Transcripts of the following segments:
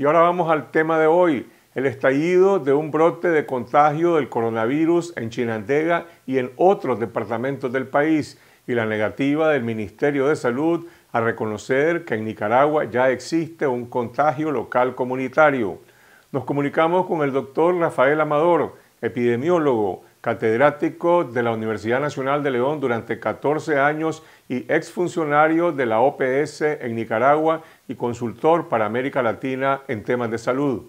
Y ahora vamos al tema de hoy, el estallido de un brote de contagio del coronavirus en Chinandega y en otros departamentos del país y la negativa del Ministerio de Salud a reconocer que en Nicaragua ya existe un contagio local comunitario. Nos comunicamos con el doctor Rafael Amador, epidemiólogo, catedrático de la Universidad Nacional de León durante 14 años y exfuncionario de la OPS en Nicaragua y consultor para América Latina en temas de salud.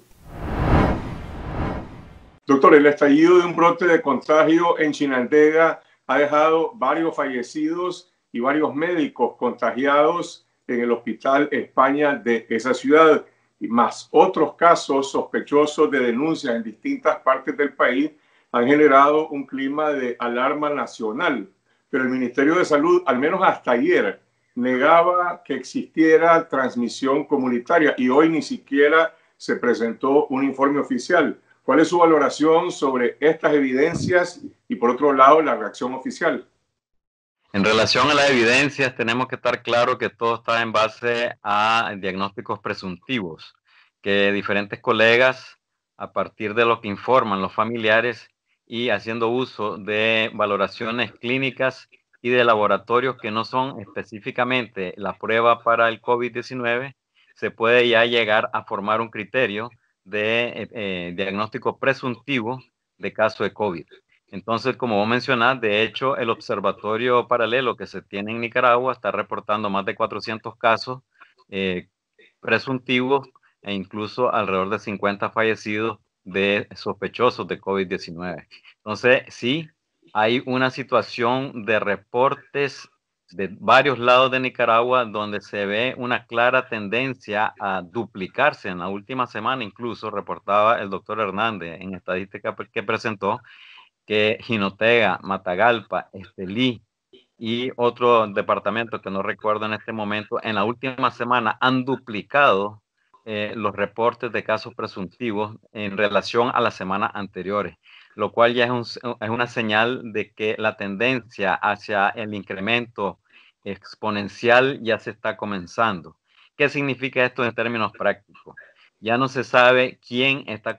Doctor, el estallido de un brote de contagio en Chinandega ha dejado varios fallecidos y varios médicos contagiados en el Hospital España de esa ciudad, y más otros casos sospechosos de denuncias en distintas partes del país han generado un clima de alarma nacional. Pero el Ministerio de Salud, al menos hasta ayer, negaba que existiera transmisión comunitaria y hoy ni siquiera se presentó un informe oficial. ¿Cuál es su valoración sobre estas evidencias y por otro lado la reacción oficial? En relación a las evidencias, tenemos que estar claro que todo está en base a diagnósticos presuntivos, que diferentes colegas, a partir de lo que informan los familiares y haciendo uso de valoraciones clínicas y de laboratorios que no son específicamente la prueba para el COVID-19, se puede ya llegar a formar un criterio de eh, eh, diagnóstico presuntivo de caso de COVID. Entonces, como vos mencionás, de hecho, el observatorio paralelo que se tiene en Nicaragua está reportando más de 400 casos eh, presuntivos e incluso alrededor de 50 fallecidos de sospechosos de COVID-19. Entonces, sí, hay una situación de reportes de varios lados de Nicaragua donde se ve una clara tendencia a duplicarse. En la última semana incluso reportaba el doctor Hernández en estadística pues, que presentó que Jinotega, Matagalpa, Estelí y otro departamento que no recuerdo en este momento, en la última semana han duplicado eh, los reportes de casos presuntivos en relación a las semanas anteriores lo cual ya es, una señal de que la tendencia hacia el incremento exponencial ya se está comenzando. ¿Qué significa esto en términos prácticos? Ya no se sabe quién está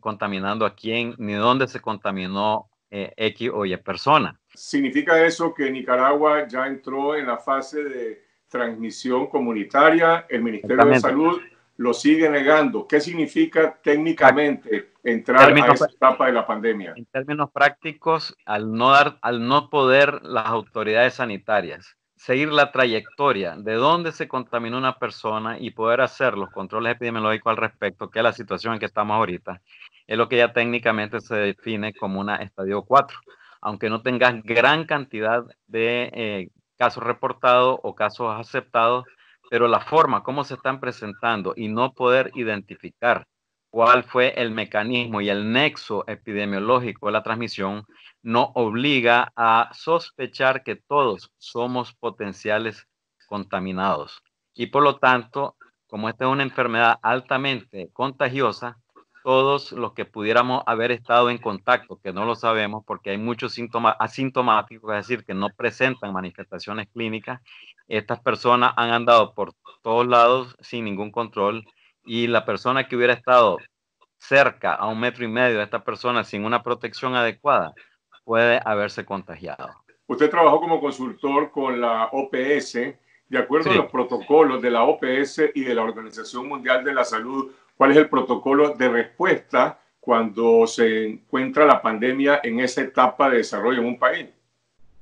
contaminando a quién ni dónde se contaminó eh, X o Y persona. ¿Significa eso que Nicaragua ya entró en la fase de transmisión comunitaria? ¿El Ministerio de Salud lo sigue negando. ¿Qué significa técnicamente entrar en a esta etapa de la pandemia? En términos prácticos, al no, dar, al no poder las autoridades sanitarias seguir la trayectoria de dónde se contaminó una persona y poder hacer los controles epidemiológicos al respecto, que es la situación en que estamos ahorita, es lo que ya técnicamente se define como una estadio 4. Aunque no tengas gran cantidad de eh, casos reportados o casos aceptados, pero la forma, como se están presentando y no poder identificar cuál fue el mecanismo y el nexo epidemiológico de la transmisión, no obliga a sospechar que todos somos potenciales contaminados. Y por lo tanto, como esta es una enfermedad altamente contagiosa, todos los que pudiéramos haber estado en contacto, que no lo sabemos porque hay muchos síntomas asintomáticos, es decir, que no presentan manifestaciones clínicas, estas personas han andado por todos lados sin ningún control y la persona que hubiera estado cerca a un metro y medio de esta persona sin una protección adecuada puede haberse contagiado. Usted trabajó como consultor con la OPS. De acuerdo a los protocolos de la OPS y de la Organización Mundial de la Salud, cuál es el protocolo de respuesta cuando se encuentra la pandemia en esa etapa de desarrollo en un país.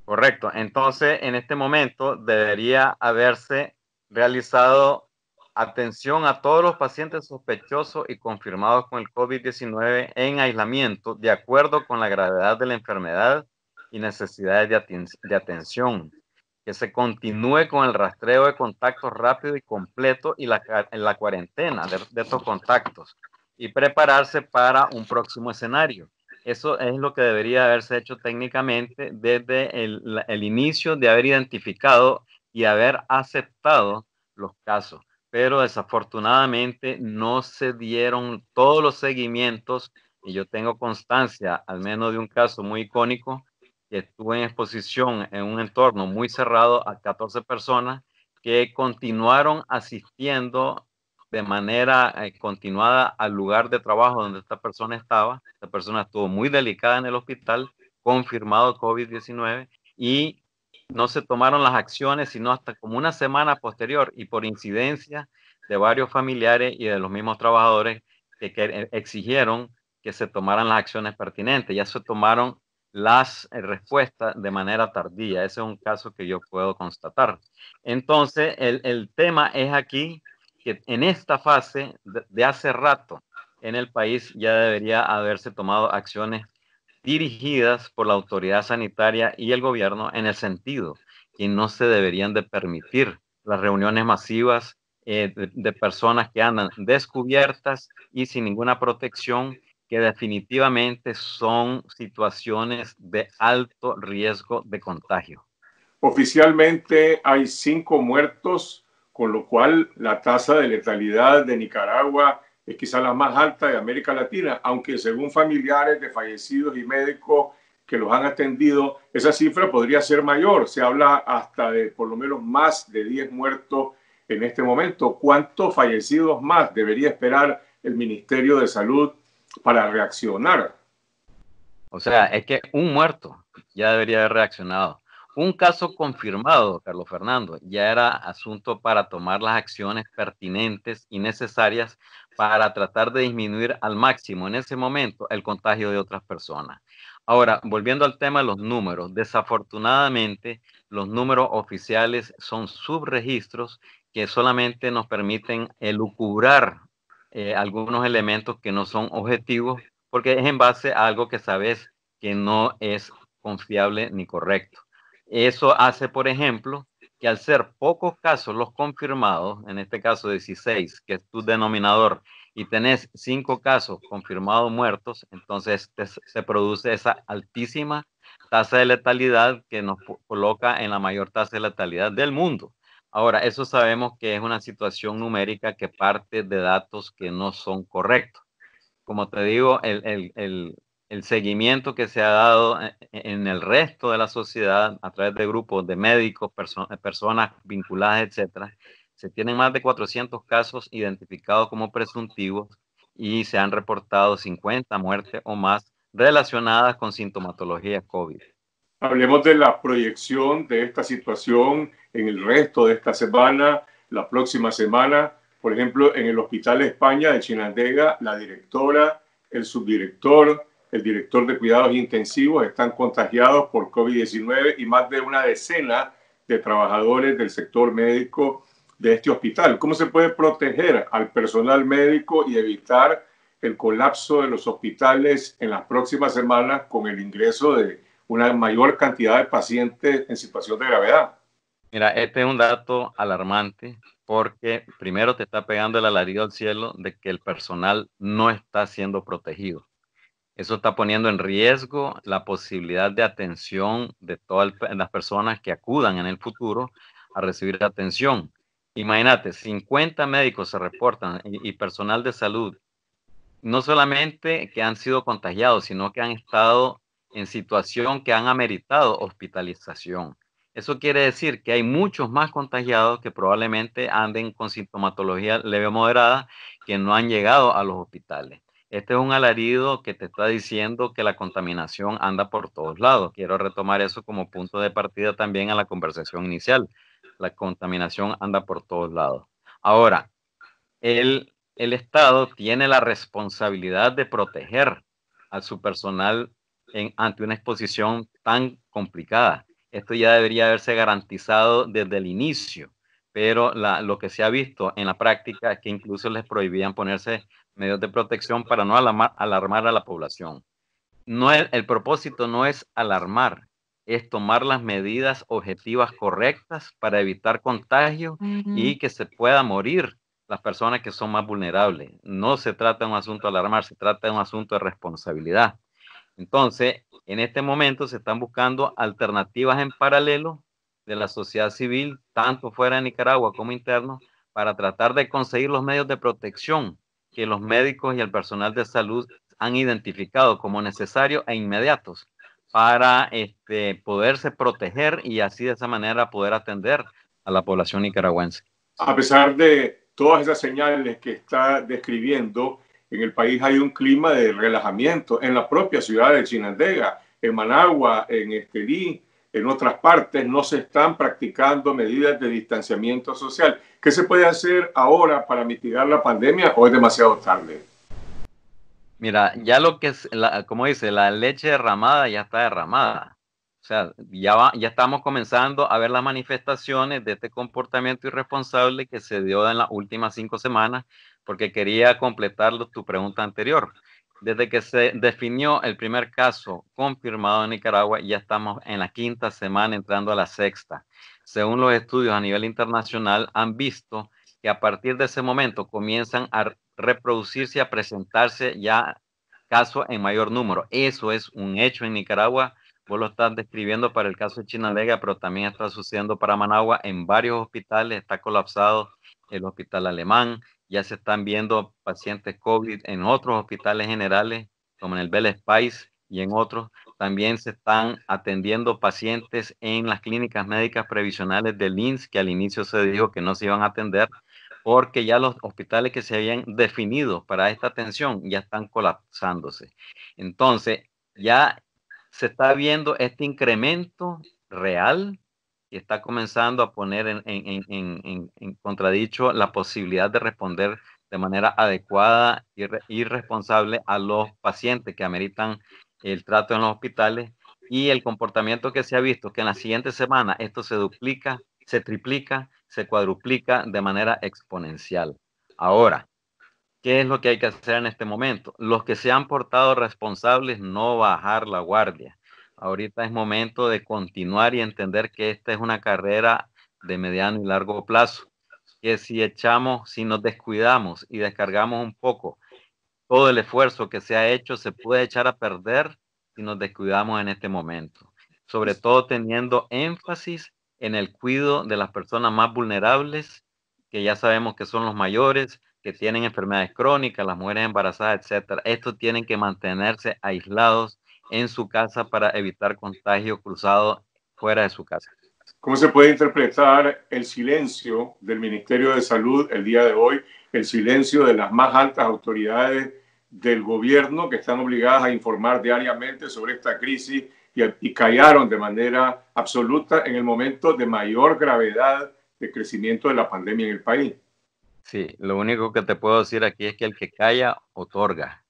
Correcto. Entonces, en este momento debería haberse realizado atención a todos los pacientes sospechosos y confirmados con el COVID-19 en aislamiento, de acuerdo con la gravedad de la enfermedad y necesidades de, de atención que se continúe con el rastreo de contactos rápido y completo y la, la cuarentena de, estos contactos y prepararse para un próximo escenario. Eso es lo que debería haberse hecho técnicamente desde el inicio de haber identificado y haber aceptado los casos. Pero desafortunadamente no se dieron todos los seguimientos y yo tengo constancia, al menos de un caso muy icónico, que estuvo en exposición en un entorno muy cerrado a 14 personas que continuaron asistiendo de manera eh, continuada al lugar de trabajo donde esta persona estaba. Esta persona estuvo muy delicada en el hospital, confirmado COVID-19, y no se tomaron las acciones sino hasta como una semana posterior y por incidencia de varios familiares y de los mismos trabajadores que eh, exigieron que se tomaran las acciones pertinentes. Ya se tomaron las eh, respuestas de manera tardía. Ese es un caso que yo puedo constatar. Entonces, el, tema es aquí que en esta fase de, hace rato en el país ya debería haberse tomado acciones dirigidas por la autoridad sanitaria y el gobierno en el sentido que no se deberían de permitir las reuniones masivas eh, de personas que andan descubiertas y sin ninguna protección que definitivamente son situaciones de alto riesgo de contagio. Oficialmente hay cinco muertos, con lo cual la tasa de letalidad de Nicaragua es quizá la más alta de América Latina, aunque según familiares de fallecidos y médicos que los han atendido, esa cifra podría ser mayor. Se habla hasta de por lo menos más de 10 muertos en este momento. ¿Cuántos fallecidos más debería esperar el Ministerio de Salud para reaccionar. O sea, es que un muerto ya debería haber reaccionado. Un caso confirmado, Carlos Fernando, ya era asunto para tomar las acciones pertinentes y necesarias para tratar de disminuir al máximo en ese momento el contagio de otras personas. Ahora, volviendo al tema de los números, desafortunadamente los números oficiales son subregistros que solamente nos permiten elucubrar eh, algunos elementos que no son objetivos porque es en base a algo que sabes que no es confiable ni correcto. Eso hace, por ejemplo, que al ser pocos casos los confirmados, en este caso 16, que es tu denominador, y tenés cinco casos confirmados muertos, entonces se produce esa altísima tasa de letalidad que nos coloca en la mayor tasa de letalidad del mundo. Ahora, eso sabemos que es una situación numérica que parte de datos que no son correctos. Como te digo, el, seguimiento que se ha dado eh, en el resto de la sociedad a través de grupos de médicos, eh, personas vinculadas, etcétera, se tienen más de 400 casos identificados como presuntivos y se han reportado 50 muertes o más relacionadas con sintomatología COVID. Hablemos de la proyección de esta situación en el resto de esta semana, la próxima semana. Por ejemplo, en el Hospital España de Chinandega, la directora, el subdirector, el director de cuidados intensivos están contagiados por COVID-19 y más de una decena de trabajadores del sector médico de este hospital. ¿Cómo se puede proteger al personal médico y evitar el colapso de los hospitales en las próximas semanas con el ingreso de una mayor cantidad de pacientes en situación de gravedad. Mira, este es un dato alarmante porque primero te está pegando el alarido al cielo de que el personal no está siendo protegido. Eso está poniendo en riesgo la posibilidad de atención de todas las personas que acudan en el futuro a recibir atención. Imagínate, 50 médicos se reportan y personal de salud, no solamente que han sido contagiados, sino que han estado en situación que han ameritado hospitalización. Eso quiere decir que hay muchos más contagiados que probablemente anden con sintomatología leve o moderada que no han llegado a los hospitales. Este es un alarido que te está diciendo que la contaminación anda por todos lados. Quiero retomar eso como punto de partida también a la conversación inicial. La contaminación anda por todos lados. Ahora, el, el Estado tiene la responsabilidad de proteger a su personal ante una exposición tan complicada. Esto ya debería haberse garantizado desde el inicio, pero lo que se ha visto en la práctica es que incluso les prohibían ponerse medios de protección para no alarmar, a la población. No el, propósito no es alarmar, es tomar las medidas objetivas correctas para evitar contagio y que se pueda morir las personas que son más vulnerables. No se trata de un asunto de alarmar, se trata de un asunto de responsabilidad. Entonces, en este momento se están buscando alternativas en paralelo de la sociedad civil, tanto fuera de Nicaragua como interno, para tratar de conseguir los medios de protección que los médicos y el personal de salud han identificado como necesarios e inmediatos para este, poderse proteger y así de esa manera poder atender a la población nicaragüense. A pesar de todas esas señales que está describiendo, en el país hay un clima de relajamiento, en la propia ciudad de Chinandega, en Managua, en Estelí, en otras partes no se están practicando medidas de distanciamiento social. ¿Qué se puede hacer ahora para mitigar la pandemia o es demasiado tarde? Mira, ya lo que es, como dice, la leche derramada ya está derramada. O sea, ya, ya estamos comenzando a ver las manifestaciones de este comportamiento irresponsable que se dio en las últimas cinco semanas porque quería completar tu pregunta anterior. Desde que se definió el primer caso confirmado en Nicaragua, ya estamos en la quinta semana entrando a la sexta. Según los estudios a nivel internacional, han visto que a partir de ese momento comienzan a reproducirse, a presentarse ya casos en mayor número. Eso es un hecho en Nicaragua. Vos lo estás describiendo para el caso de Chinalega, pero también está sucediendo para Managua. En varios hospitales está colapsado el hospital alemán, ya se están viendo pacientes COVID en otros hospitales generales, como en el Bell Spice y en otros. También se están atendiendo pacientes en las clínicas médicas previsionales del INS, que al inicio se dijo que no se iban a atender, porque ya los hospitales que se habían definido para esta atención ya están colapsándose. Entonces, ya se está viendo este incremento real y está comenzando a poner en, en, contradicho la posibilidad de responder de manera adecuada y, y, responsable a los pacientes que ameritan el trato en los hospitales y el comportamiento que se ha visto, que en la siguiente semana esto se duplica, se triplica, se cuadruplica de manera exponencial. Ahora, ¿qué es lo que hay que hacer en este momento? Los que se han portado responsables no bajar la guardia Ahorita es momento de continuar y entender que esta es una carrera de mediano y largo plazo, que si echamos, si nos descuidamos y descargamos un poco, todo el esfuerzo que se ha hecho se puede echar a perder si nos descuidamos en este momento, sobre todo teniendo énfasis en el cuidado de las personas más vulnerables, que ya sabemos que son los mayores, que tienen enfermedades crónicas, las mujeres embarazadas, etcétera. Estos tienen que mantenerse aislados en su casa para evitar contagio cruzado fuera de su casa. ¿Cómo se puede interpretar el silencio del Ministerio de Salud el día de hoy, el silencio de las más altas autoridades del gobierno que están obligadas a informar diariamente sobre esta crisis y, callaron de manera absoluta en el momento de mayor gravedad de crecimiento de la pandemia en el país? Sí, lo único que te puedo decir aquí es que el que calla otorga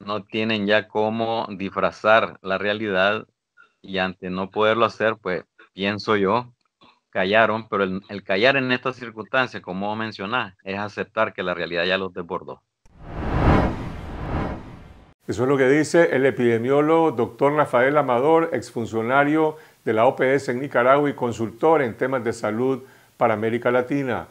no tienen ya cómo disfrazar la realidad y ante no poderlo hacer, pues pienso yo, callaron, pero el, callar en estas circunstancias, como mencionás, es aceptar que la realidad ya los desbordó. Eso es lo que dice el epidemiólogo doctor Rafael Amador, exfuncionario de la OPS en Nicaragua y consultor en temas de salud para América Latina.